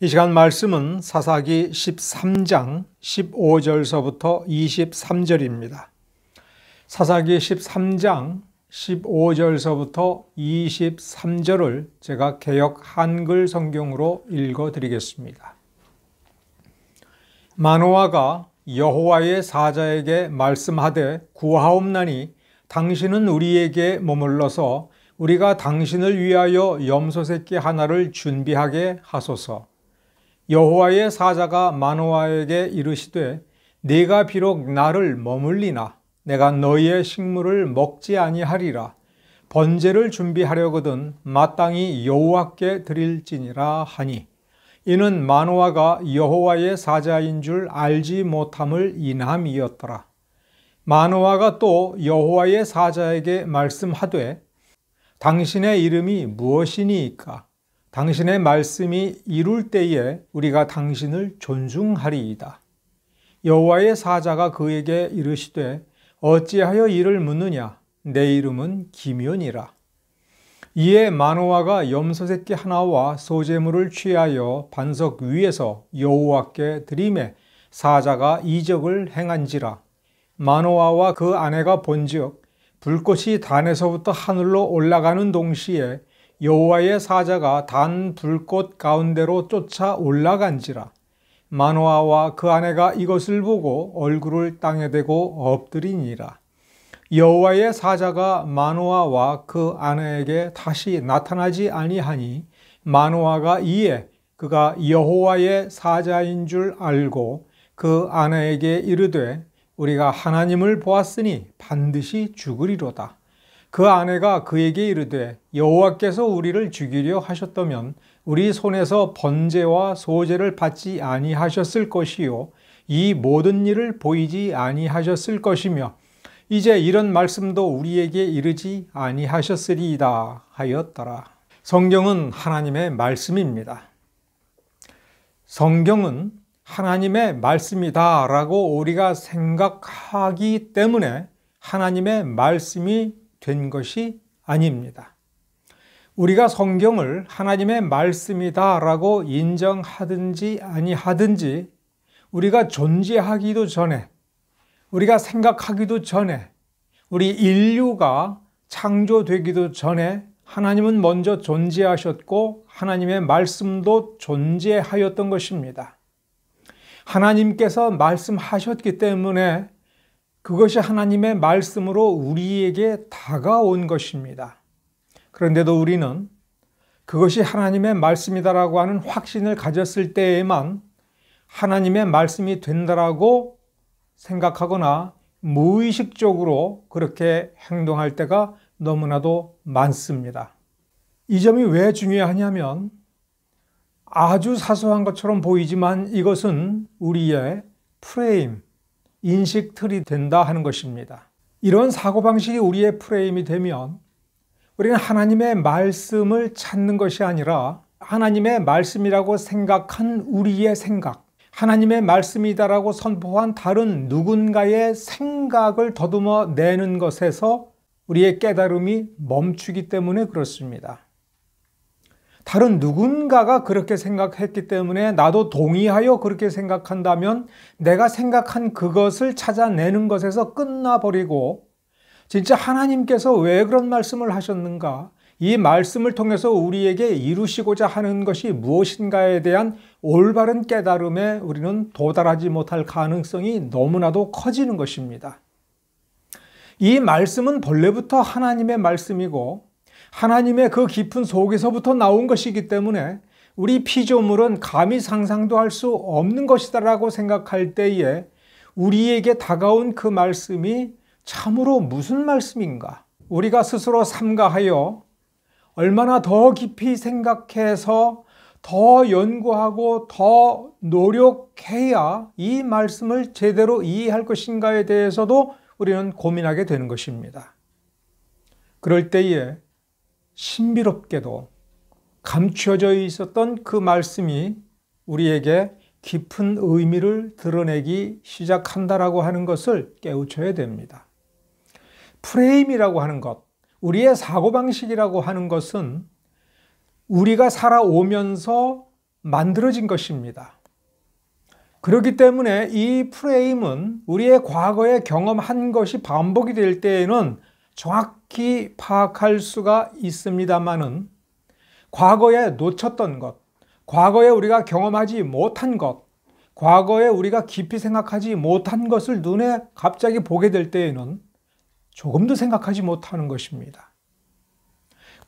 이 시간 말씀은 사사기 13장 15절서부터 23절입니다. 사사기 13장 15절서부터 23절을 제가 개역 한글 성경으로 읽어 드리겠습니다. 마노아가 여호와의 사자에게 말씀하되 구하옵나니 당신은 우리에게 머물러서 우리가 당신을 위하여 염소 새끼 하나를 준비하게 하소서. 여호와의 사자가 마노아에게 이르시되 네가 비록 나를 머물리나 내가 너희의 식물을 먹지 아니하리라 번제를 준비하려거든 마땅히 여호와께 드릴지니라 하니 이는 마노아가 여호와의 사자인 줄 알지 못함을 인함이었더라 마노아가 또 여호와의 사자에게 말씀하되 당신의 이름이 무엇이니이까 당신의 말씀이 이룰 때에 우리가 당신을 존중하리이다. 여호와의 사자가 그에게 이르시되 어찌하여 이를 묻느냐 내 이름은 기면이라. 이에 마노아가 염소 새끼 하나와 소재물을 취하여 반석 위에서 여호와께 드림에 사자가 이적을 행한지라 마노아와 그 아내가 본즉 불꽃이 단에서부터 하늘로 올라가는 동시에 여호와의 사자가 단 불꽃 가운데로 쫓아 올라간지라 마노아와 그 아내가 이것을 보고 얼굴을 땅에 대고 엎드리니라 여호와의 사자가 마노아와 그 아내에게 다시 나타나지 아니하니 마노아가 이에 그가 여호와의 사자인 줄 알고 그 아내에게 이르되 우리가 하나님을 보았으니 반드시 죽으리로다 그 아내가 그에게 이르되 여호와께서 우리를 죽이려 하셨다면 우리 손에서 번제와 소제를 받지 아니하셨을 것이요 이 모든 일을 보이지 아니하셨을 것이며 이제 이런 말씀도 우리에게 이르지 아니하셨으리이다 하였더라. 성경은 하나님의 말씀입니다. 성경은 하나님의 말씀이다라고 우리가 생각하기 때문에 하나님의 말씀이 된 것이 아닙니다. 우리가 성경을 하나님의 말씀이다라고 인정하든지 아니하든지 우리가 존재하기도 전에 우리가 생각하기도 전에 우리 인류가 창조되기도 전에 하나님은 먼저 존재하셨고 하나님의 말씀도 존재하였던 것입니다. 하나님께서 말씀하셨기 때문에 그것이 하나님의 말씀으로 우리에게 다가온 것입니다. 그런데도 우리는 그것이 하나님의 말씀이다라고 하는 확신을 가졌을 때에만 하나님의 말씀이 된다라고 생각하거나 무의식적으로 그렇게 행동할 때가 너무나도 많습니다. 이 점이 왜 중요하냐면 아주 사소한 것처럼 보이지만 이것은 우리의 프레임, 인식 틀이 된다 하는 것입니다. 이런 사고방식이 우리의 프레임이 되면 우리는 하나님의 말씀을 찾는 것이 아니라 하나님의 말씀이라고 생각한 우리의 생각, 하나님의 말씀이다라고 선포한 다른 누군가의 생각을 더듬어 내는 것에서 우리의 깨달음이 멈추기 때문에 그렇습니다. 다른 누군가가 그렇게 생각했기 때문에 나도 동의하여 그렇게 생각한다면 내가 생각한 그것을 찾아내는 것에서 끝나버리고 진짜 하나님께서 왜 그런 말씀을 하셨는가? 이 말씀을 통해서 우리에게 이루시고자 하는 것이 무엇인가에 대한 올바른 깨달음에 우리는 도달하지 못할 가능성이 너무나도 커지는 것입니다. 이 말씀은 본래부터 하나님의 말씀이고 하나님의 그 깊은 속에서부터 나온 것이기 때문에 우리 피조물은 감히 상상도 할 수 없는 것이다라고 생각할 때에 우리에게 다가온 그 말씀이 참으로 무슨 말씀인가? 우리가 스스로 삼가하여 얼마나 더 깊이 생각해서 더 연구하고 더 노력해야 이 말씀을 제대로 이해할 것인가에 대해서도 우리는 고민하게 되는 것입니다. 그럴 때에 신비롭게도 감추어져 있었던 그 말씀이 우리에게 깊은 의미를 드러내기 시작한다라고 하는 것을 깨우쳐야 됩니다. 프레임이라고 하는 것, 우리의 사고방식이라고 하는 것은 우리가 살아오면서 만들어진 것입니다. 그렇기 때문에 이 프레임은 우리의 과거에 경험한 것이 반복이 될 때에는 정확 정확 파악할 수가 있습니다만은 과거에 놓쳤던 것, 과거에 우리가 경험하지 못한 것, 과거에 우리가 깊이 생각하지 못한 것을 눈에 갑자기 보게 될 때에는 조금도 생각하지 못하는 것입니다.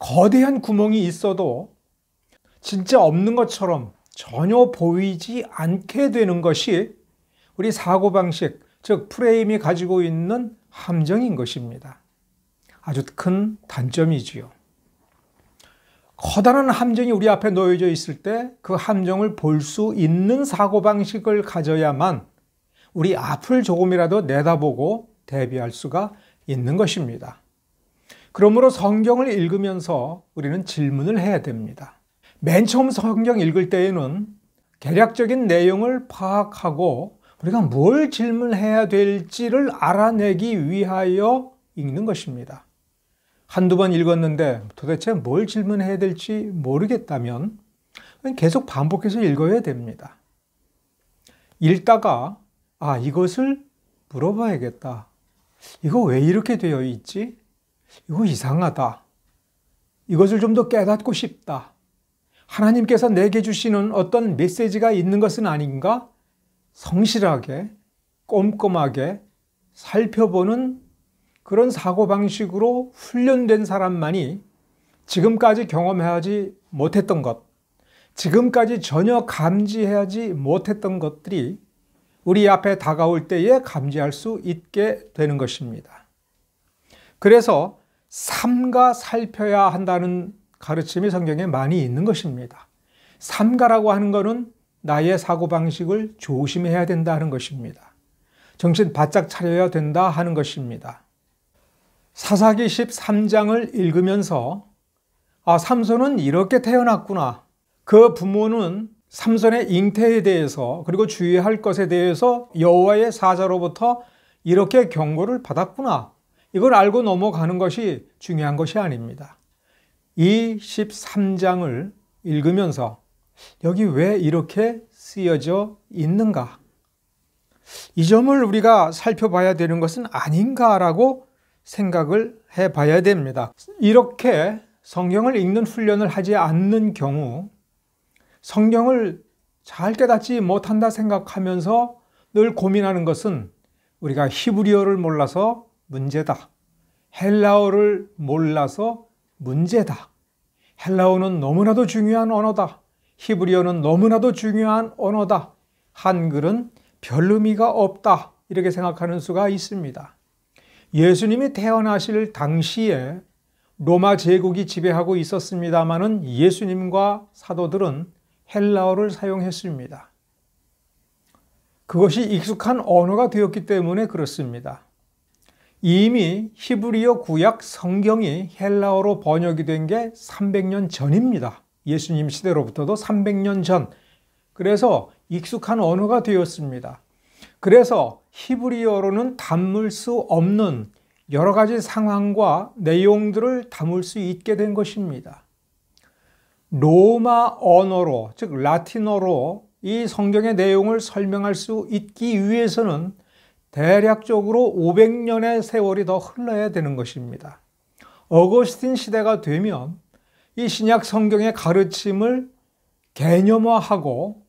거대한 구멍이 있어도 진짜 없는 것처럼 전혀 보이지 않게 되는 것이 우리 사고방식, 즉 프레임이 가지고 있는 함정인 것입니다. 아주 큰 단점이지요. 커다란 함정이 우리 앞에 놓여져 있을 때 그 함정을 볼 수 있는 사고방식을 가져야만 우리 앞을 조금이라도 내다보고 대비할 수가 있는 것입니다. 그러므로 성경을 읽으면서 우리는 질문을 해야 됩니다. 맨 처음 성경 읽을 때에는 개략적인 내용을 파악하고 우리가 뭘 질문해야 될지를 알아내기 위하여 읽는 것입니다. 한두 번 읽었는데 도대체 뭘 질문해야 될지 모르겠다면 계속 반복해서 읽어야 됩니다. 읽다가 아, 이것을 물어봐야겠다. 이거 왜 이렇게 되어 있지? 이거 이상하다. 이것을 좀 더 깨닫고 싶다. 하나님께서 내게 주시는 어떤 메시지가 있는 것은 아닌가? 성실하게, 꼼꼼하게 살펴보는 그런 사고방식으로 훈련된 사람만이 지금까지 경험하지 못했던 것, 지금까지 전혀 감지하지 못했던 것들이 우리 앞에 다가올 때에 감지할 수 있게 되는 것입니다. 그래서 삼가 살펴야 한다는 가르침이 성경에 많이 있는 것입니다. 삼가라고 하는 것은 나의 사고방식을 조심해야 된다는 것입니다. 정신 바짝 차려야 된다 하는 것입니다. 사사기 13장을 읽으면서 아, 삼손은 이렇게 태어났구나. 그 부모는 삼손의 잉태에 대해서 그리고 주의할 것에 대해서 여호와의 사자로부터 이렇게 경고를 받았구나. 이걸 알고 넘어가는 것이 중요한 것이 아닙니다. 이 13장을 읽으면서 여기 왜 이렇게 쓰여져 있는가? 이 점을 우리가 살펴봐야 되는 것은 아닌가라고 생각을 해 봐야 됩니다. 이렇게 성경을 읽는 훈련을 하지 않는 경우 성경을 잘 깨닫지 못한다 생각하면서 늘 고민하는 것은 우리가 히브리어를 몰라서 문제다. 헬라어를 몰라서 문제다. 헬라어는 너무나도 중요한 언어다. 히브리어는 너무나도 중요한 언어다. 한글은 별 의미가 없다. 이렇게 생각하는 수가 있습니다. 예수님이 태어나실 당시에 로마 제국이 지배하고 있었습니다마는 예수님과 사도들은 헬라어를 사용했습니다. 그것이 익숙한 언어가 되었기 때문에 그렇습니다. 이미 히브리어 구약 성경이 헬라어로 번역이 된 게 300년 전입니다. 예수님 시대로부터도 300년 전. 그래서 익숙한 언어가 되었습니다. 그래서 히브리어로는 담을 수 없는 여러 가지 상황과 내용들을 담을 수 있게 된 것입니다. 로마 언어로, 즉 라틴어로 이 성경의 내용을 설명할 수 있기 위해서는 대략적으로 500년의 세월이 더 흘러야 되는 것입니다. 어거스틴 시대가 되면 이 신약 성경의 가르침을 개념화하고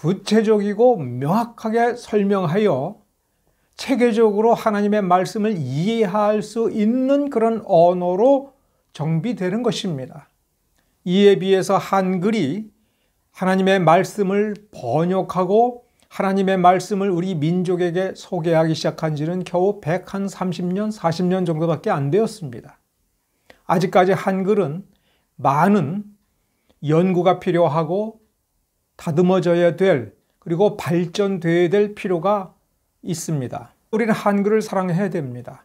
구체적이고 명확하게 설명하여 체계적으로 하나님의 말씀을 이해할 수 있는 그런 언어로 정비되는 것입니다. 이에 비해서 한글이 하나님의 말씀을 번역하고 하나님의 말씀을 우리 민족에게 소개하기 시작한 지는 겨우 130년, 40년 정도밖에 안 되었습니다. 아직까지 한글은 많은 연구가 필요하고 다듬어져야 될 그리고 발전돼야 될 필요가 있습니다. 우리는 한글을 사랑해야 됩니다.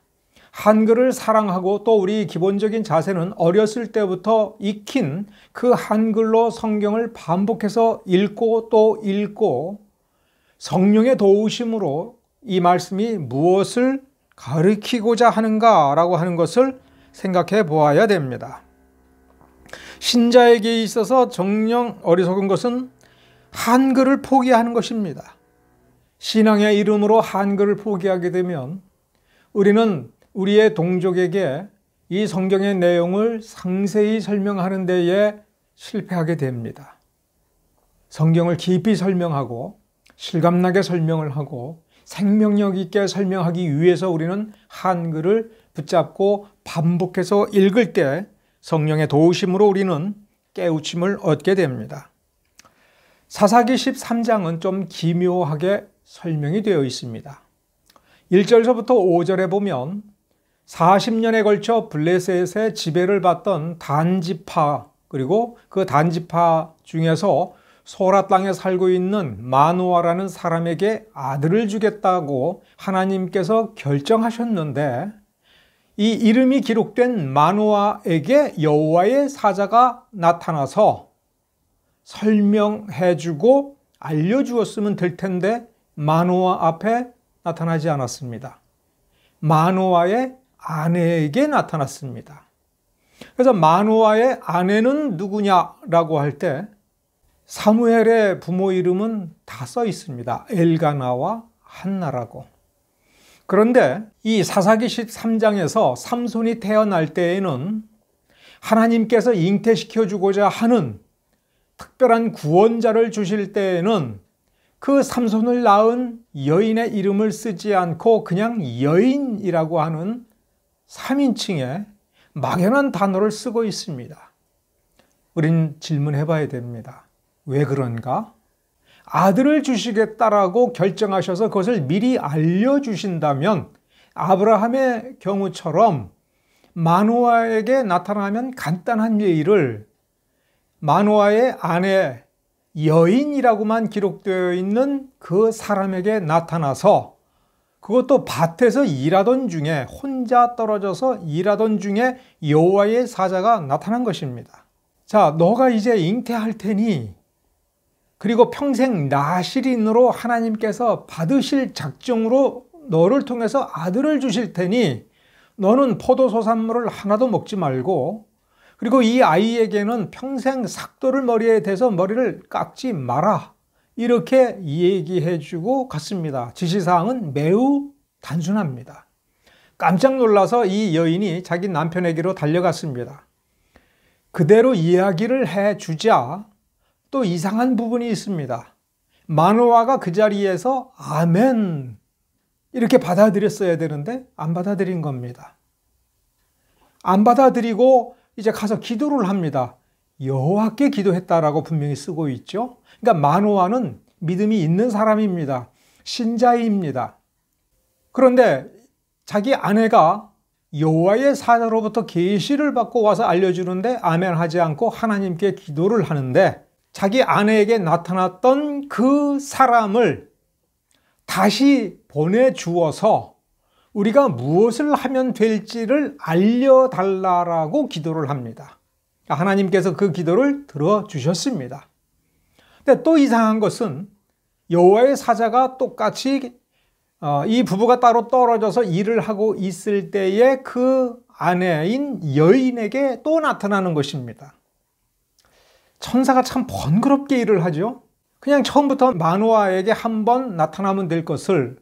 한글을 사랑하고 또 우리 기본적인 자세는 어렸을 때부터 익힌 그 한글로 성경을 반복해서 읽고 또 읽고 성령의 도우심으로 이 말씀이 무엇을 가르키고자 하는가라고 하는 것을 생각해 보아야 됩니다. 신자에게 있어서 정령 어리석은 것은 한글을 포기하는 것입니다. 신앙의 이름으로 한글을 포기하게 되면 우리는 우리의 동족에게 이 성경의 내용을 상세히 설명하는 데에 실패하게 됩니다. 성경을 깊이 설명하고 실감나게 설명을 하고 생명력 있게 설명하기 위해서 우리는 한글을 붙잡고 반복해서 읽을 때 성령의 도우심으로 우리는 깨우침을 얻게 됩니다. 사사기 13장은 좀 기묘하게 설명이 되어 있습니다. 1절서부터 5절에 보면 40년에 걸쳐 블레셋의 지배를 받던 단지파 그리고 그 단지파 중에서 소라 땅에 살고 있는 마누아라는 사람에게 아들을 주겠다고 하나님께서 결정하셨는데 이 이름이 기록된 마누아에게 여호와의 사자가 나타나서 설명해주고 알려주었으면 될 텐데 마노아 앞에 나타나지 않았습니다. 마노아의 아내에게 나타났습니다. 그래서 마노아의 아내는 누구냐라고 할 때 사무엘의 부모 이름은 다 써 있습니다. 엘가나와 한나라고. 그런데 이 사사기 13장에서 삼손이 태어날 때에는 하나님께서 잉태시켜 주고자 하는 특별한 구원자를 주실 때에는 그 삼손을 낳은 여인의 이름을 쓰지 않고 그냥 여인이라고 하는 3인칭의 막연한 단어를 쓰고 있습니다. 우린 질문해 봐야 됩니다. 왜 그런가? 아들을 주시겠다라고 결정하셔서 그것을 미리 알려주신다면 아브라함의 경우처럼 마누아에게 나타나면 간단한 예의를 만화의 아내 여인이라고만 기록되어 있는 그 사람에게 나타나서 그것도 밭에서 일하던 중에 혼자 떨어져서 일하던 중에 여호와의 사자가 나타난 것입니다. 자, 너가 이제 잉태할 테니 그리고 평생 나시린으로 하나님께서 받으실 작정으로 너를 통해서 아들을 주실 테니 너는 포도소 산물을 하나도 먹지 말고 그리고 이 아이에게는 평생 삭도를 머리에 대서 머리를 깎지 마라. 이렇게 얘기해 주고 갔습니다. 지시사항은 매우 단순합니다. 깜짝 놀라서 이 여인이 자기 남편에게로 달려갔습니다. 그대로 이야기를 해 주자 또 이상한 부분이 있습니다. 마노아가 그 자리에서 아멘 이렇게 받아들였어야 되는데 안 받아들인 겁니다. 안 받아들이고 이제 가서 기도를 합니다. 여호와께 기도했다라고 분명히 쓰고 있죠. 그러니까 마노아는 믿음이 있는 사람입니다. 신자입니다. 그런데 자기 아내가 여호와의 사자로부터 계시를 받고 와서 알려주는데 아멘하지 않고 하나님께 기도를 하는데 자기 아내에게 나타났던 그 사람을 다시 보내주어서 우리가 무엇을 하면 될지를 알려달라라고 기도를 합니다. 하나님께서 그 기도를 들어주셨습니다. 근데 또 이상한 것은 여호와의 사자가 똑같이 어, 이 부부가 따로 떨어져서 일을 하고 있을 때에 그 아내인 여인에게 또 나타나는 것입니다. 천사가 참 번거롭게 일을 하죠. 그냥 처음부터 마노아에게 한 번 나타나면 될 것을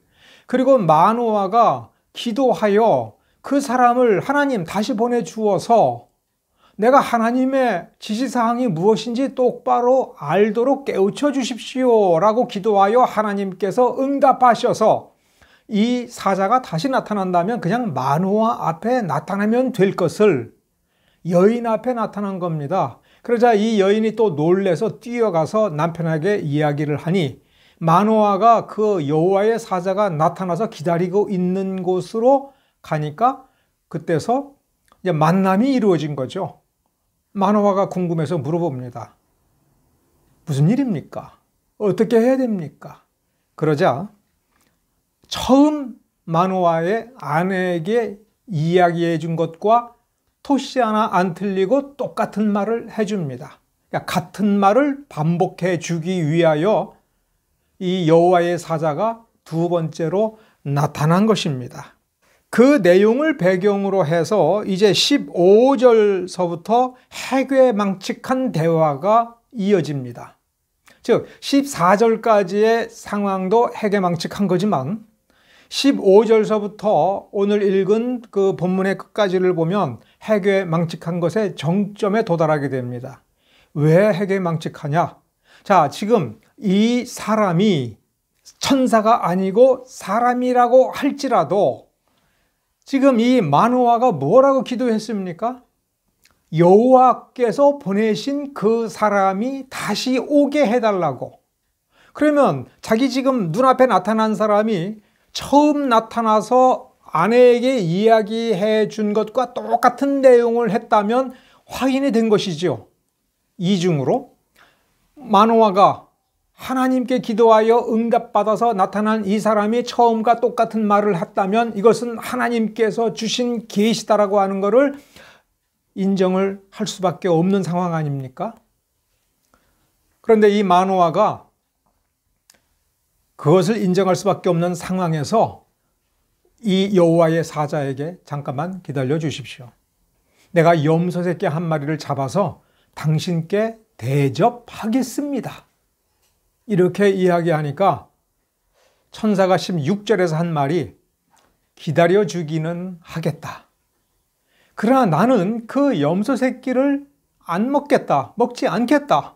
그리고 마노아가 기도하여 그 사람을 하나님 다시 보내주어서 내가 하나님의 지시사항이 무엇인지 똑바로 알도록 깨우쳐 주십시오. 라고 기도하여 하나님께서 응답하셔서 이 사자가 다시 나타난다면 그냥 만호와 앞에 나타나면 될 것을 여인 앞에 나타난 겁니다. 그러자 이 여인이 또 놀래서 뛰어가서 남편에게 이야기를 하니 마노아가 그 여호와의 사자가 나타나서 기다리고 있는 곳으로 가니까 그때서 이제 만남이 이루어진 거죠. 마노아가 궁금해서 물어봅니다. 무슨 일입니까? 어떻게 해야 됩니까? 그러자 처음 마노아의 아내에게 이야기해 준 것과 토시 하나 안 틀리고 똑같은 말을 해줍니다. 그러니까 같은 말을 반복해 주기 위하여 이 여호와의 사자가 두 번째로 나타난 것입니다. 그 내용을 배경으로 해서 이제 15절서부터 해괴망측한 대화가 이어집니다. 즉 14절까지의 상황도 해괴망측한 거지만 15절서부터 오늘 읽은 그 본문의 끝까지를 보면 해괴망측한 것의 정점에 도달하게 됩니다. 왜 해괴망측하냐? 자, 지금 이 사람이 천사가 아니고 사람이라고 할지라도 지금 이 마누아가 뭐라고 기도했습니까? 여호와께서 보내신 그 사람이 다시 오게 해달라고. 그러면 자기 지금 눈앞에 나타난 사람이 처음 나타나서 아내에게 이야기해 준 것과 똑같은 내용을 했다면 확인이 된 것이지요. 이중으로 마노아가 하나님께 기도하여 응답받아서 나타난 이 사람이 처음과 똑같은 말을 했다면 이것은 하나님께서 주신 계시다라고 하는 것을 인정을 할 수밖에 없는 상황 아닙니까? 그런데 이 마노아가 그것을 인정할 수밖에 없는 상황에서 이 여호와의 사자에게 잠깐만 기다려 주십시오. 내가 염소 새끼 한 마리를 잡아서 당신께 대접하겠습니다. 이렇게 이야기하니까 천사가 16절에서 한 말이 기다려 주기는 하겠다. 그러나 나는 그 염소 새끼를 안 먹겠다. 먹지 않겠다.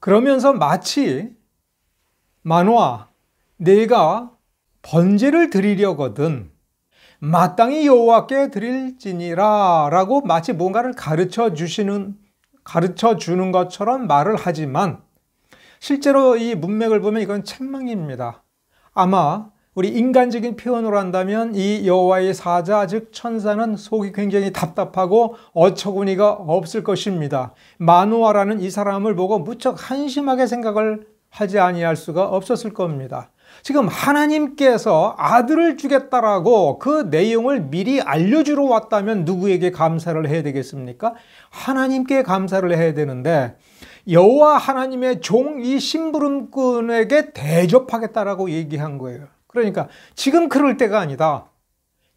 그러면서 마치 만화 내가 번제를 드리려거든 마땅히 여호와께 드릴지니라라고 마치 뭔가를 가르쳐 주시는 가르쳐 주는 것처럼 말을 하지만 실제로 이 문맥을 보면 이건 책망입니다. 아마 우리 인간적인 표현으로 한다면 이 여호와의 사자 즉 천사는 속이 굉장히 답답하고 어처구니가 없을 것입니다. 마누아라는 이 사람을 보고 무척 한심하게 생각을 하지 아니할 수가 없었을 겁니다. 지금 하나님께서 아들을 주겠다라고 그 내용을 미리 알려주러 왔다면 누구에게 감사를 해야 되겠습니까? 하나님께 감사를 해야 되는데 여호와 하나님의 종 이 심부름꾼에게 대접하겠다라고 얘기한 거예요. 그러니까 지금 그럴 때가 아니다.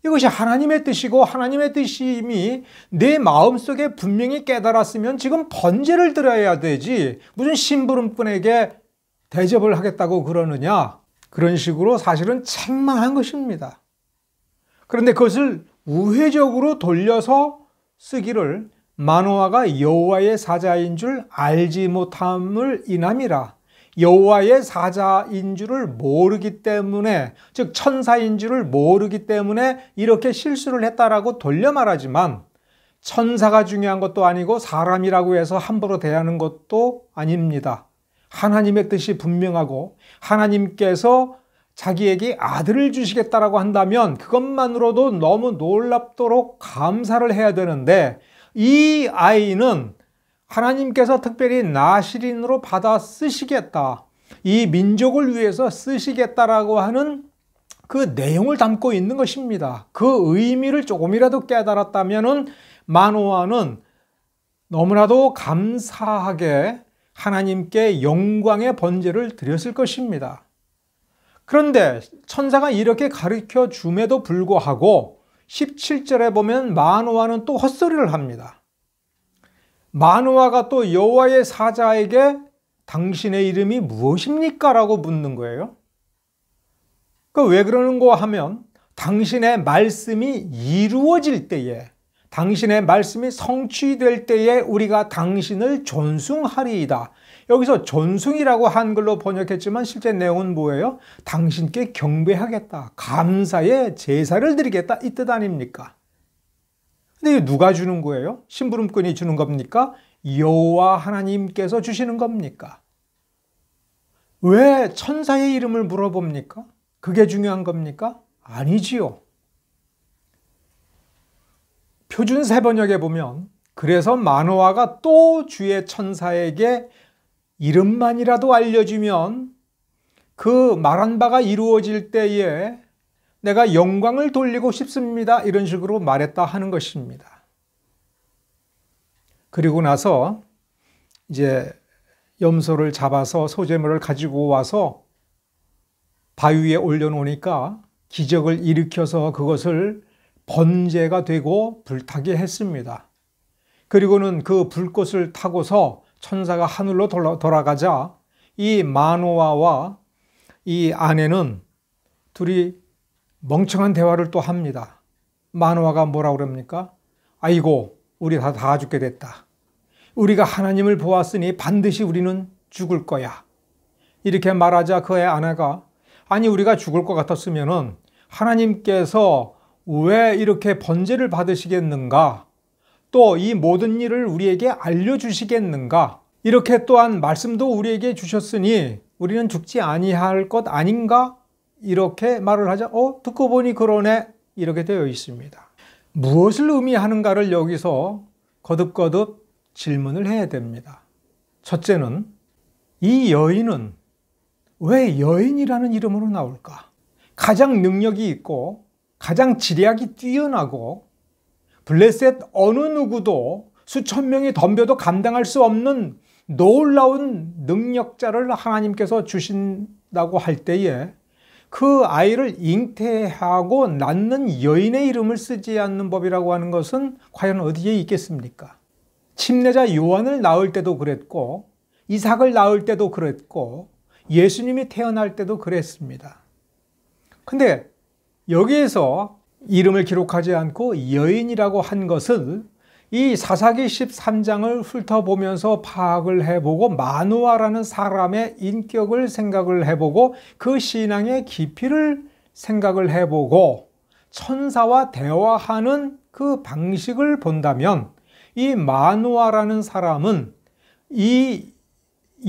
이것이 하나님의 뜻이고 하나님의 뜻임이 내 마음속에 분명히 깨달았으면 지금 번제를 드려야 되지 무슨 심부름꾼에게 대접을 하겠다고 그러느냐 그런 식으로 사실은 책망한 것입니다. 그런데 그것을 우회적으로 돌려서 쓰기를 마노아가 여호와의 사자인 줄 알지 못함을 인함이라 여호와의 사자인 줄을 모르기 때문에 즉 천사인 줄을 모르기 때문에 이렇게 실수를 했다라고 돌려 말하지만 천사가 중요한 것도 아니고 사람이라고 해서 함부로 대하는 것도 아닙니다. 하나님의 뜻이 분명하고 하나님께서 자기에게 아들을 주시겠다라고 한다면 그것만으로도 너무 놀랍도록 감사를 해야 되는데 이 아이는 하나님께서 특별히 나시린으로 받아 쓰시겠다. 이 민족을 위해서 쓰시겠다라고 하는 그 내용을 담고 있는 것입니다. 그 의미를 조금이라도 깨달았다면은 마노아는 너무나도 감사하게 하나님께 영광의 번제를 드렸을 것입니다. 그런데 천사가 이렇게 가르쳐 줌에도 불구하고 17절에 보면 마누아는 또 헛소리를 합니다. 마누아가 또 여호와의 사자에게 당신의 이름이 무엇입니까? 라고 묻는 거예요. 그 왜 그러는고 하면 당신의 말씀이 이루어질 때에 당신의 말씀이 성취될 때에 우리가 당신을 존중하리이다. 여기서 존승이라고 한글로 번역했지만 실제 내용은 뭐예요? 당신께 경배하겠다. 감사의 제사를 드리겠다. 이 뜻 아닙니까? 근데 누가 주는 거예요? 심부름꾼이 주는 겁니까? 여호와 하나님께서 주시는 겁니까? 왜 천사의 이름을 물어봅니까? 그게 중요한 겁니까? 아니지요. 표준 세번역에 보면 그래서 마노아가 또 주의 천사에게 이름만이라도 알려주면 그 말한 바가 이루어질 때에 내가 영광을 돌리고 싶습니다. 이런 식으로 말했다 하는 것입니다. 그리고 나서 이제 염소를 잡아서 소재물을 가지고 와서 바위에 올려놓으니까 기적을 일으켜서 그것을 번제가 되고 불타게 했습니다. 그리고는 그 불꽃을 타고서 천사가 하늘로 돌아가자 이 마노아와 이 아내는 둘이 멍청한 대화를 또 합니다. 마노아가 뭐라 그럽니까? 아이고, 우리 다, 다 죽게 됐다. 우리가 하나님을 보았으니 반드시 우리는 죽을 거야. 이렇게 말하자 그의 아내가 아니 우리가 죽을 것 같았으면은 하나님께서 왜 이렇게 번제를 받으시겠는가? 또이 모든 일을 우리에게 알려주시겠는가? 이렇게 또한 말씀도 우리에게 주셨으니 우리는 죽지 아니할 것 아닌가? 이렇게 말을 하자, 어, 듣고 보니 그러네. 이렇게 되어 있습니다. 무엇을 의미하는가를 여기서 거듭거듭 질문을 해야 됩니다. 첫째는 이 여인은 왜 여인이라는 이름으로 나올까? 가장 능력이 있고 가장 지략이 뛰어나고 블레셋 어느 누구도 수천 명이 덤벼도 감당할 수 없는 놀라운 능력자를 하나님께서 주신다고 할 때에 그 아이를 잉태하고 낳는 여인의 이름을 쓰지 않는 법이라고 하는 것은 과연 어디에 있겠습니까? 침례자 요한을 낳을 때도 그랬고 이삭을 낳을 때도 그랬고 예수님이 태어날 때도 그랬습니다. 근데 여기에서 이름을 기록하지 않고 여인이라고 한 것은 이 사사기 13장을 훑어보면서 파악을 해보고 마누아라는 사람의 인격을 생각을 해보고 그 신앙의 깊이를 생각을 해보고 천사와 대화하는 그 방식을 본다면 이 마누아라는 사람은 이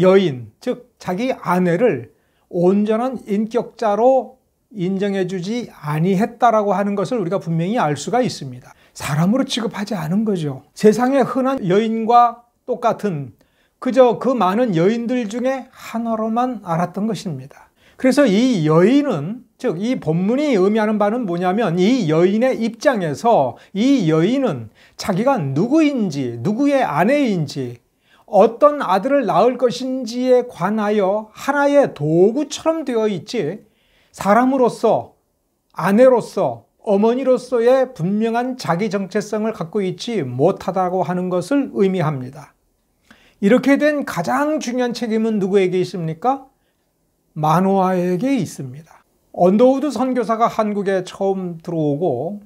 여인, 즉 자기 아내를 온전한 인격자로 인정해주지 아니했다라고 하는 것을 우리가 분명히 알 수가 있습니다. 사람으로 취급하지 않은 거죠. 세상에 흔한 여인과 똑같은 그저 그 많은 여인들 중에 하나로만 알았던 것입니다. 그래서 이 여인은 즉 이 본문이 의미하는 바는 뭐냐면 이 여인의 입장에서 이 여인은 자기가 누구인지 누구의 아내인지 어떤 아들을 낳을 것인지에 관하여 하나의 도구처럼 되어 있지 사람으로서 아내로서 어머니로서의 분명한 자기 정체성을 갖고 있지 못하다고 하는 것을 의미합니다. 이렇게 된 가장 중요한 책임은 누구에게 있습니까? 마노아에게 있습니다. 언더우드 선교사가 한국에 처음 들어오고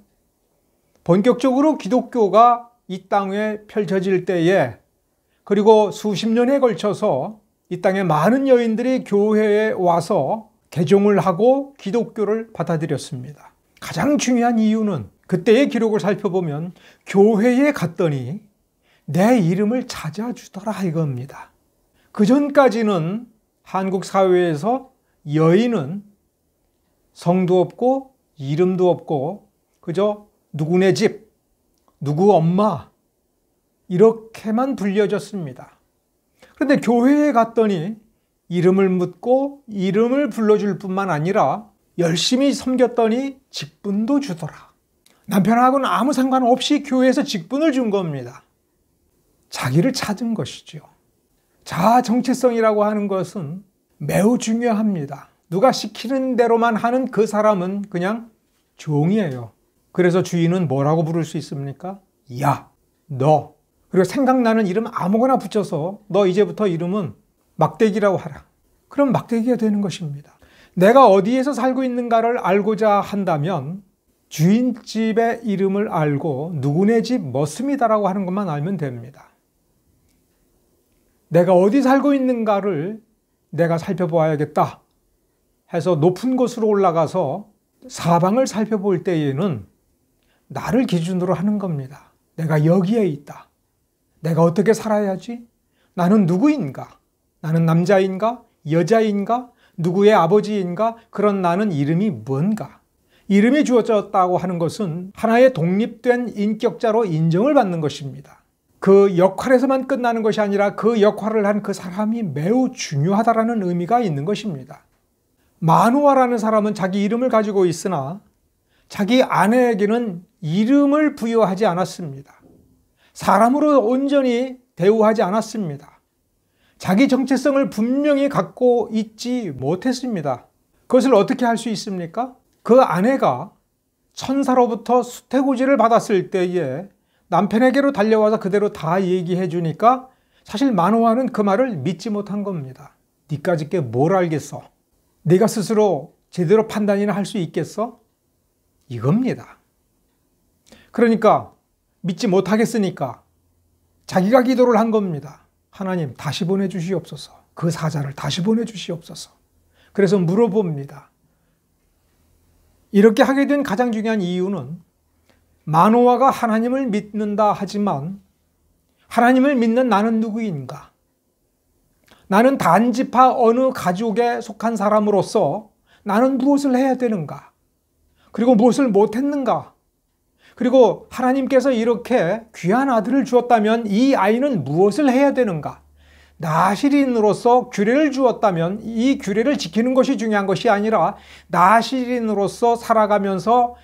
본격적으로 기독교가 이 땅에 펼쳐질 때에 그리고 수십 년에 걸쳐서 이 땅에 많은 여인들이 교회에 와서 개종을 하고 기독교를 받아들였습니다. 가장 중요한 이유는 그때의 기록을 살펴보면 교회에 갔더니 내 이름을 찾아주더라 이겁니다. 그 전까지는 한국 사회에서 여인은 성도 없고 이름도 없고 그저 누구네 집, 누구 엄마 이렇게만 불려졌습니다. 그런데 교회에 갔더니 이름을 묻고 이름을 불러줄 뿐만 아니라 열심히 섬겼더니 직분도 주더라. 남편하고는 아무 상관없이 교회에서 직분을 준 겁니다. 자기를 찾은 것이죠 자아 정체성이라고 하는 것은 매우 중요합니다. 누가 시키는 대로만 하는 그 사람은 그냥 종이에요. 그래서 주인은 뭐라고 부를 수 있습니까? 야, 너. 그리고 생각나는 이름 아무거나 붙여서 너 이제부터 이름은 막대기라고 하라. 그럼 막대기가 되는 것입니다. 내가 어디에서 살고 있는가를 알고자 한다면 주인집의 이름을 알고 누구네 집 멋습니다라고 하는 것만 알면 됩니다. 내가 어디 살고 있는가를 내가 살펴보아야겠다 해서 높은 곳으로 올라가서 사방을 살펴볼 때에는 나를 기준으로 하는 겁니다. 내가 여기에 있다. 내가 어떻게 살아야지? 나는 누구인가? 나는 남자인가? 여자인가? 누구의 아버지인가? 그런 나는 이름이 뭔가? 이름이 주어졌다고 하는 것은 하나의 독립된 인격자로 인정을 받는 것입니다. 그 역할에서만 끝나는 것이 아니라 그 역할을 한 그 사람이 매우 중요하다라는 의미가 있는 것입니다. 마누아라는 사람은 자기 이름을 가지고 있으나 자기 아내에게는 이름을 부여하지 않았습니다. 사람으로 온전히 대우하지 않았습니다. 자기 정체성을 분명히 갖고 있지 못했습니다. 그것을 어떻게 할 수 있습니까? 그 아내가 천사로부터 수태구지를 받았을 때에 남편에게로 달려와서 그대로 다 얘기해 주니까 사실 만호아는그 말을 믿지 못한 겁니다. 니까짓 게뭘 알겠어? 네가 스스로 제대로 판단이나 할 수 있겠어? 이겁니다. 그러니까 믿지 못하겠으니까 자기가 기도를 한 겁니다. 하나님 다시 보내주시옵소서. 그 사자를 다시 보내주시옵소서. 그래서 물어봅니다. 이렇게 하게 된 가장 중요한 이유는 마노아가 하나님을 믿는다 하지만 하나님을 믿는 나는 누구인가? 나는 단지파 어느 가족에 속한 사람으로서 나는 무엇을 해야 되는가? 그리고 무엇을 못했는가? 그리고 하나님께서 이렇게 귀한 아들을 주었다면 이 아이는 무엇을 해야 되는가? 나시린으로서 규례를 주었다면 이 규례를 지키는 것이 중요한 것이 아니라 나시린으로서 살아가면서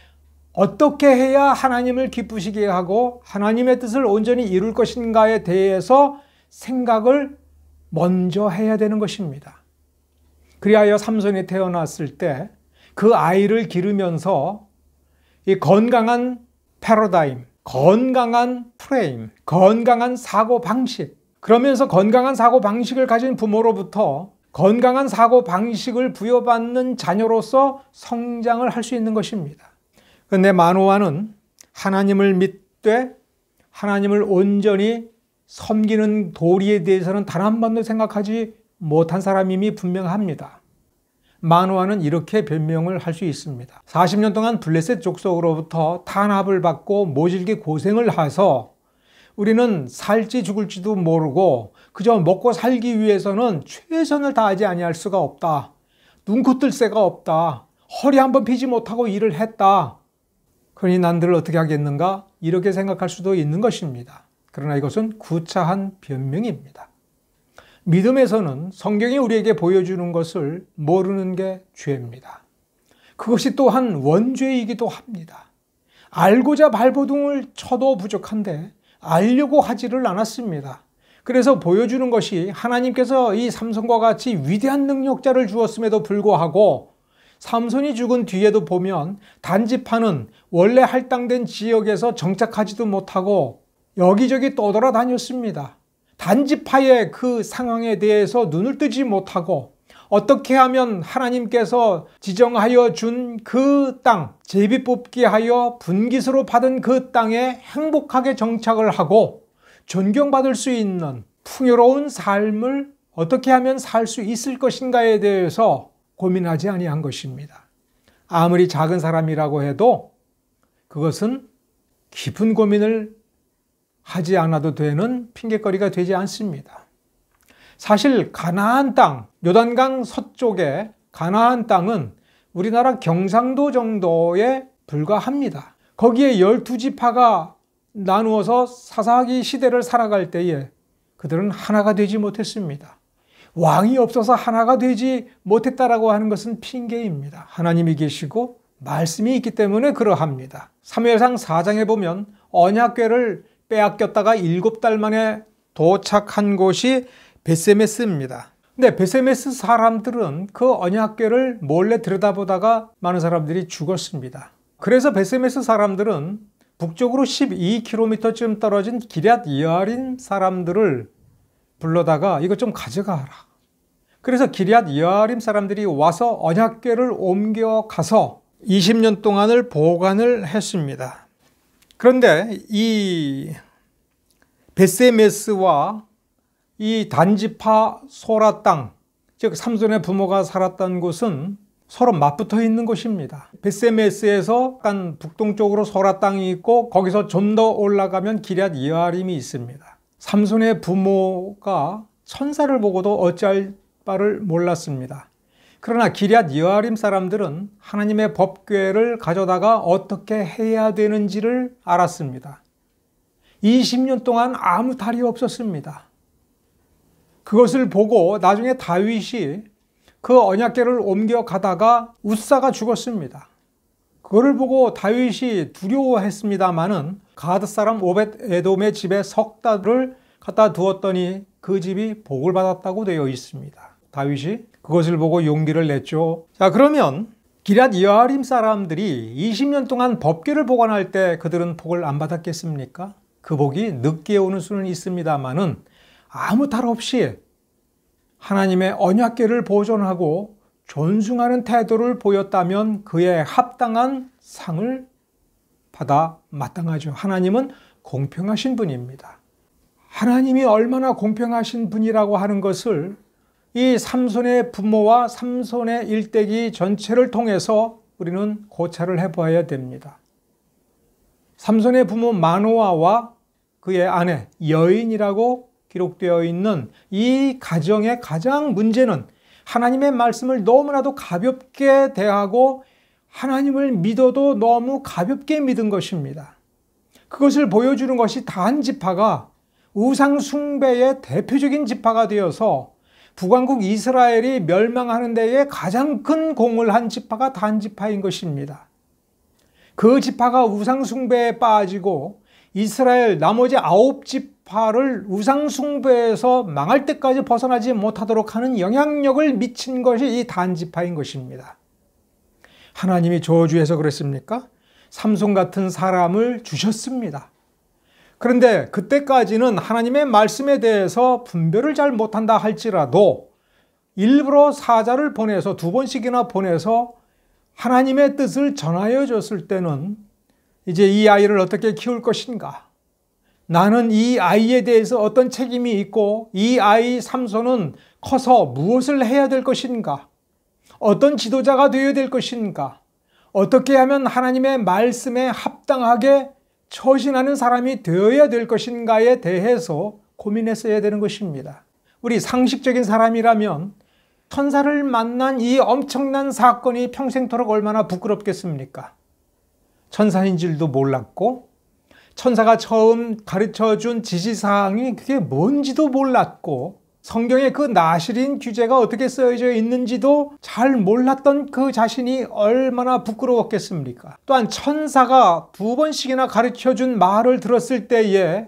어떻게 해야 하나님을 기쁘시게 하고 하나님의 뜻을 온전히 이룰 것인가에 대해서 생각을 먼저 해야 되는 것입니다. 그리하여 삼손이 태어났을 때 그 아이를 기르면서 이 건강한 패러다임, 건강한 프레임, 건강한 사고 방식. 그러면서 건강한 사고 방식을 가진 부모로부터 건강한 사고 방식을 부여받는 자녀로서 성장을 할 수 있는 것입니다. 그런데 마노아는 하나님을 믿되 하나님을 온전히 섬기는 도리에 대해서는 단 한 번도 생각하지 못한 사람임이 분명합니다. 만화는 이렇게 변명을 할 수 있습니다. 40년 동안 블레셋 족속으로부터 탄압을 받고 모질게 고생을 해서 우리는 살지 죽을지도 모르고 그저 먹고 살기 위해서는 최선을 다하지 아니할 수가 없다. 눈코 뜰 새가 없다. 허리 한번 피지 못하고 일을 했다. 그러니 난들 어떻게 하겠는가? 이렇게 생각할 수도 있는 것입니다. 그러나 이것은 구차한 변명입니다. 믿음에서는 성경이 우리에게 보여주는 것을 모르는 게 죄입니다. 그것이 또한 원죄이기도 합니다. 알고자 발버둥을 쳐도 부족한데 알려고 하지를 않았습니다. 그래서 보여주는 것이 하나님께서 이 삼손과 같이 위대한 능력자를 주었음에도 불구하고 삼손이 죽은 뒤에도 보면 단지 파는 원래 할당된 지역에서 정착하지도 못하고 여기저기 떠돌아다녔습니다. 단지파의 그 상황에 대해서 눈을 뜨지 못하고 어떻게 하면 하나님께서 지정하여 준 그 땅, 제비 뽑기 하여 분깃으로 받은 그 땅에 행복하게 정착을 하고 존경받을 수 있는 풍요로운 삶을 어떻게 하면 살 수 있을 것인가에 대해서 고민하지 아니한 것입니다. 아무리 작은 사람이라고 해도 그것은 깊은 고민을 하지 않아도 되는 핑계거리가 되지 않습니다. 사실 가나안 땅, 요단강 서쪽의 가나안 땅은 우리나라 경상도 정도에 불과합니다. 거기에 열두 지파가 나누어서 사사기 시대를 살아갈 때에 그들은 하나가 되지 못했습니다. 왕이 없어서 하나가 되지 못했다라고 하는 것은 핑계입니다. 하나님이 계시고 말씀이 있기 때문에 그러합니다. 사무상 4장에 보면 언약궤를 빼앗겼다가 7달 만에 도착한 곳이 베세메스입니다. 근데 베세메스 사람들은 그 언약궤를 몰래 들여다보다가 많은 사람들이 죽었습니다. 그래서 베세메스 사람들은 북쪽으로 12km쯤 떨어진 기럇 여아린 사람들을 불러다가 이것 좀 가져가라. 그래서 기앗 여아림 사람들이 와서 언약궤를 옮겨가서 20년 동안을 보관을 했습니다. 그런데 이 베세메스와 이 단지파 소라 땅, 즉 삼손의 부모가 살았던 곳은 서로 맞붙어 있는 곳입니다. 베세메스에서 약간 북동쪽으로 소라 땅이 있고 거기서 좀 더 올라가면 기랏 이아림이 있습니다. 삼손의 부모가 천사를 보고도 어찌할 바를 몰랐습니다. 그러나 기리앗 여아림 사람들은 하나님의 법궤를 가져다가 어떻게 해야 되는지를 알았습니다. 20년 동안 아무 탈이 없었습니다. 그것을 보고 나중에 다윗이 그 언약궤를 옮겨가다가 우사가 죽었습니다. 그를 보고 다윗이 두려워했습니다마는 가드 사람 오벳 에돔의 집에 석 달을 갖다 두었더니 그 집이 복을 받았다고 되어 있습니다. 다윗이 그것을 보고 용기를 냈죠. 자 그러면 기랏 여아림 사람들이 20년 동안 법궤를 보관할 때 그들은 복을 안 받았겠습니까? 그 복이 늦게 오는 수는 있습니다만은 아무 탈 없이 하나님의 언약궤를 보존하고 존중하는 태도를 보였다면 그에 합당한 상을 받아 마땅하죠. 하나님은 공평하신 분입니다. 하나님이 얼마나 공평하신 분이라고 하는 것을 이 삼손의 부모와 삼손의 일대기 전체를 통해서 우리는 고찰을 해봐야 됩니다. 삼손의 부모 마노아와 그의 아내 여인이라고 기록되어 있는 이 가정의 가장 문제는 하나님의 말씀을 너무나도 가볍게 대하고 하나님을 믿어도 너무 가볍게 믿은 것입니다. 그것을 보여주는 것이 단 지파가 우상숭배의 대표적인 지파가 되어서 북왕국 이스라엘이 멸망하는 데에 가장 큰 공을 한 지파가 단지파인 것입니다. 그 지파가 우상숭배에 빠지고 이스라엘 나머지 아홉 지파를 우상숭배에서 망할 때까지 벗어나지 못하도록 하는 영향력을 미친 것이 이 단지파인 것입니다. 하나님이 저주해서 그랬습니까? 삼손 같은 사람을 주셨습니다. 그런데 그때까지는 하나님의 말씀에 대해서 분별을 잘 못한다 할지라도 일부러 사자를 보내서 두 번씩이나 보내서 하나님의 뜻을 전하여 줬을 때는 이제 이 아이를 어떻게 키울 것인가? 나는 이 아이에 대해서 어떤 책임이 있고 이 아이 삼손은 커서 무엇을 해야 될 것인가? 어떤 지도자가 되어야 될 것인가? 어떻게 하면 하나님의 말씀에 합당하게 처신하는 사람이 되어야 될 것인가에 대해서 고민했어야 되는 것입니다. 우리 상식적인 사람이라면 천사를 만난 이 엄청난 사건이 평생토록 얼마나 부끄럽겠습니까? 천사인 줄도 몰랐고, 천사가 처음 가르쳐 준 지시사항이 그게 뭔지도 몰랐고, 성경의 그 나시린 규제가 어떻게 쓰여져 있는지도 잘 몰랐던 그 자신이 얼마나 부끄러웠겠습니까? 또한 천사가 두 번씩이나 가르쳐 준 말을 들었을 때에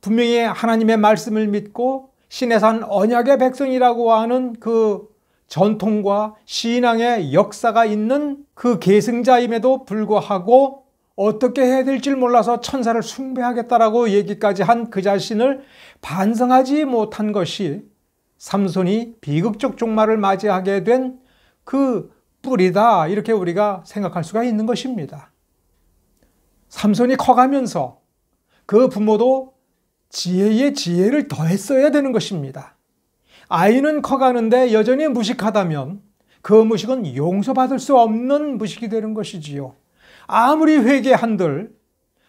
분명히 하나님의 말씀을 믿고 신해산 언약의 백성이라고 하는 그 전통과 신앙의 역사가 있는 그 계승자임에도 불구하고 어떻게 해야 될지 몰라서 천사를 숭배하겠다라고 얘기까지 한 그 자신을 반성하지 못한 것이 삼손이 비극적 종말을 맞이하게 된 그 뿌리다 이렇게 우리가 생각할 수가 있는 것입니다. 삼손이 커가면서 그 부모도 지혜에 지혜를 더했어야 되는 것입니다. 아이는 커가는데 여전히 무식하다면 그 무식은 용서받을 수 없는 무식이 되는 것이지요. 아무리 회개한들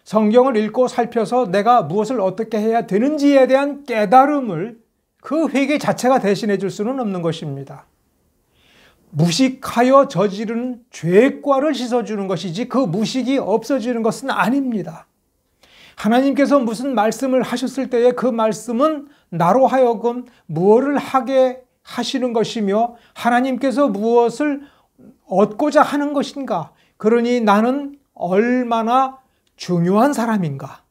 성경을 읽고 살펴서 내가 무엇을 어떻게 해야 되는지에 대한 깨달음을 그 회개 자체가 대신해 줄 수는 없는 것입니다. 무식하여 저지른 죄과를 씻어주는 것이지 그 무식이 없어지는 것은 아닙니다. 하나님께서 무슨 말씀을 하셨을 때에 그 말씀은 나로 하여금 무엇을 하게 하시는 것이며 하나님께서 무엇을 얻고자 하는 것인가. 그러니 나는 얼마나 중요한 사람인가?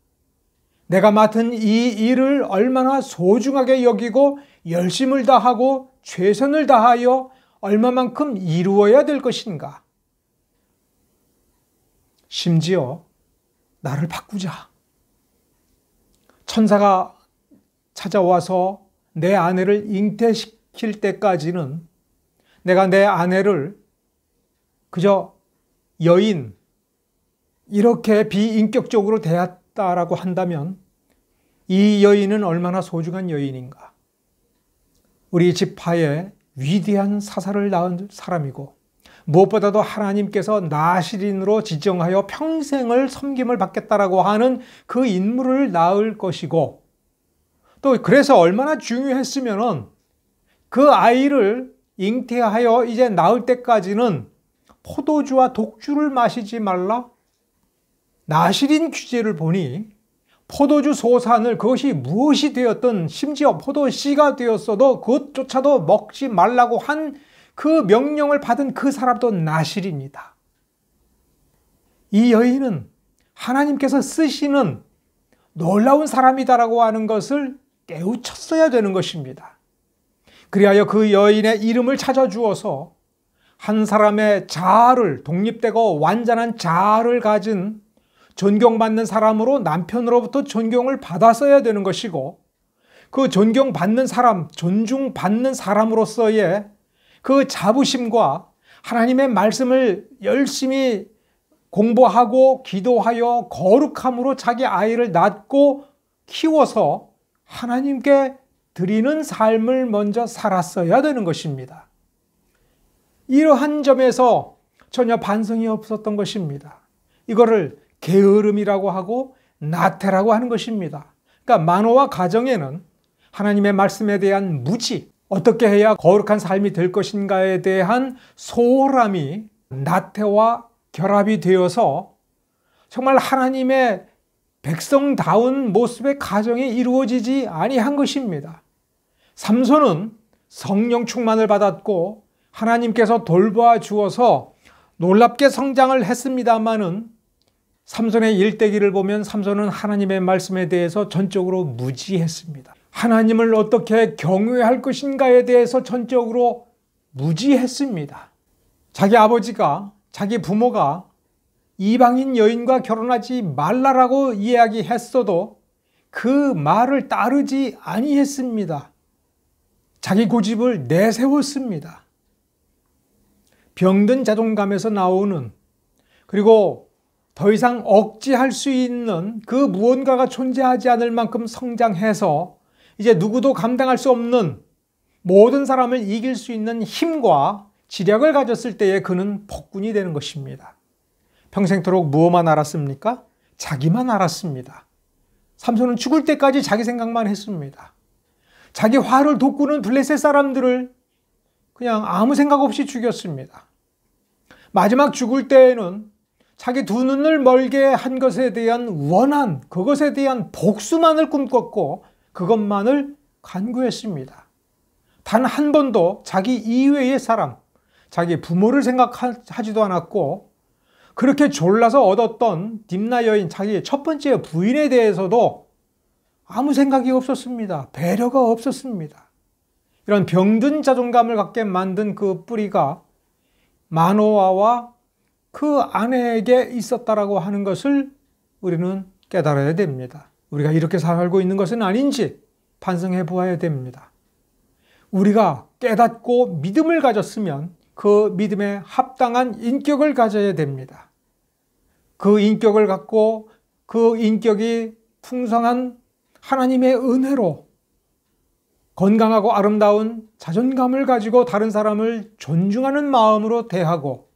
내가 맡은 이 일을 얼마나 소중하게 여기고 열심을 다하고 최선을 다하여 얼마만큼 이루어야 될 것인가? 심지어 나를 바꾸자. 천사가 찾아와서 내 아내를 잉태시킬 때까지는 내가 내 아내를 그저 여인, 이렇게 비인격적으로 대했다라고 한다면 이 여인은 얼마나 소중한 여인인가? 우리 지파의 위대한 사사를 낳은 사람이고 무엇보다도 하나님께서 나시린으로 지정하여 평생을 섬김을 받겠다라고 하는 그 인물을 낳을 것이고 또 그래서 얼마나 중요했으면은 그 아이를 잉태하여 이제 낳을 때까지는 포도주와 독주를 마시지 말라 나시린 규제를 보니 포도주 소산을 그것이 무엇이 되었든 심지어 포도씨가 되었어도 그것조차도 먹지 말라고 한 그 명령을 받은 그 사람도 나실입니다. 이 여인은 하나님께서 쓰시는 놀라운 사람이다라고 하는 것을 깨우쳤어야 되는 것입니다. 그리하여 그 여인의 이름을 찾아주어서 한 사람의 자아를 독립되고 완전한 자아를 가진 존경받는 사람으로 남편으로부터 존경을 받았어야 되는 것이고 그 존경받는 사람, 존중받는 사람으로서의 그 자부심과 하나님의 말씀을 열심히 공부하고 기도하여 거룩함으로 자기 아이를 낳고 키워서 하나님께 드리는 삶을 먼저 살았어야 되는 것입니다. 이러한 점에서 전혀 반성이 없었던 것입니다. 이거를 게으름이라고 하고 나태라고 하는 것입니다. 그러니까 만호와 가정에는 하나님의 말씀에 대한 무지, 어떻게 해야 거룩한 삶이 될 것인가에 대한 소홀함이 나태와 결합이 되어서 정말 하나님의 백성다운 모습의 가정이 이루어지지 아니한 것입니다. 삼손은 성령 충만을 받았고 하나님께서 돌보아 주어서 놀랍게 성장을 했습니다마는 삼손의 일대기를 보면 삼손은 하나님의 말씀에 대해서 전적으로 무지했습니다. 하나님을 어떻게 경외할 것인가에 대해서 전적으로 무지했습니다. 자기 아버지가 자기 부모가 이방인 여인과 결혼하지 말라라고 이야기했어도 그 말을 따르지 아니했습니다. 자기 고집을 내세웠습니다. 병든 자존감에서 나오는 그리고 더 이상 억지할 수 있는 그 무언가가 존재하지 않을 만큼 성장해서 이제 누구도 감당할 수 없는 모든 사람을 이길 수 있는 힘과 지력을 가졌을 때에 그는 폭군이 되는 것입니다. 평생토록 무엇만 알았습니까? 자기만 알았습니다. 삼손은 죽을 때까지 자기 생각만 했습니다. 자기 화를 돋구는 블레셋 사람들을 그냥 아무 생각 없이 죽였습니다. 마지막 죽을 때에는 자기 두 눈을 멀게 한 것에 대한 원한, 그것에 대한 복수만을 꿈꿨고 그것만을 간구했습니다. 단 한 번도 자기 이외의 사람, 자기 부모를 생각하지도 않았고 그렇게 졸라서 얻었던 딥나 여인 자기의 첫 번째 부인에 대해서도 아무 생각이 없었습니다. 배려가 없었습니다. 이런 병든 자존감을 갖게 만든 그 뿌리가 마노아와 그 아내에게 있었다라고 하는 것을 우리는 깨달아야 됩니다. 우리가 이렇게 살고 있는 것은 아닌지 반성해 보아야 됩니다. 우리가 깨닫고 믿음을 가졌으면 그 믿음에 합당한 인격을 가져야 됩니다. 그 인격을 갖고 그 인격이 풍성한 하나님의 은혜로 건강하고 아름다운 자존감을 가지고 다른 사람을 존중하는 마음으로 대하고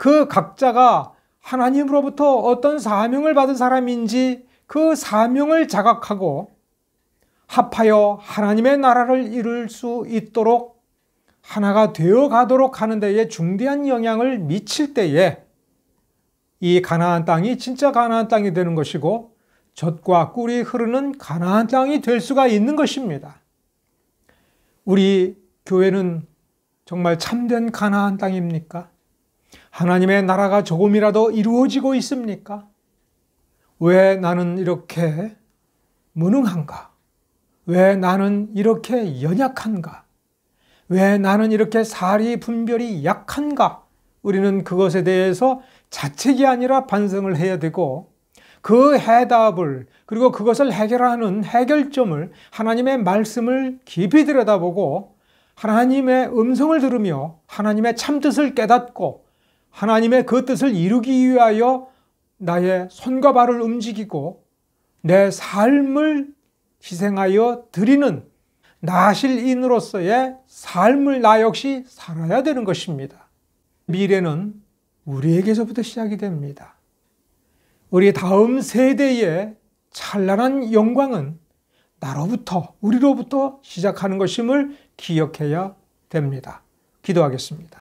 그 각자가 하나님으로부터 어떤 사명을 받은 사람인지 그 사명을 자각하고 합하여 하나님의 나라를 이룰 수 있도록 하나가 되어 가도록 하는 데에 중대한 영향을 미칠 때에 이 가나안 땅이 진짜 가나안 땅이 되는 것이고 젖과 꿀이 흐르는 가나안 땅이 될 수가 있는 것입니다. 우리 교회는 정말 참된 가나안 땅입니까? 하나님의 나라가 조금이라도 이루어지고 있습니까? 왜 나는 이렇게 무능한가? 왜 나는 이렇게 연약한가? 왜 나는 이렇게 사리 분별이 약한가? 우리는 그것에 대해서 자책이 아니라 반성을 해야 되고 그 해답을 그리고 그것을 해결하는 해결점을 하나님의 말씀을 깊이 들여다보고 하나님의 음성을 들으며 하나님의 참뜻을 깨닫고 하나님의 그 뜻을 이루기 위하여 나의 손과 발을 움직이고 내 삶을 희생하여 드리는 나실인으로서의 삶을 나 역시 살아야 되는 것입니다. 미래는 우리에게서부터 시작이 됩니다. 우리 다음 세대의 찬란한 영광은 나로부터, 우리로부터 시작하는 것임을 기억해야 됩니다. 기도하겠습니다.